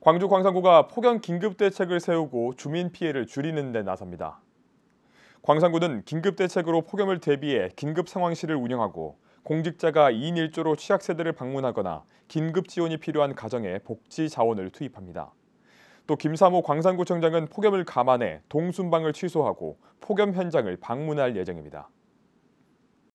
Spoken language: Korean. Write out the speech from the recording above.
광주 광산구가 폭염 긴급대책을 세우고 주민 피해를 줄이는 데 나섭니다. 광산구는 긴급대책으로 폭염을 대비해 긴급 상황실을 운영하고 공직자가 2인 1조로 취약세대를 방문하거나 긴급 지원이 필요한 가정에 복지 자원을 투입합니다. 또 김사모 광산구청장은 폭염을 감안해 동순방을 취소하고 폭염 현장을 방문할 예정입니다.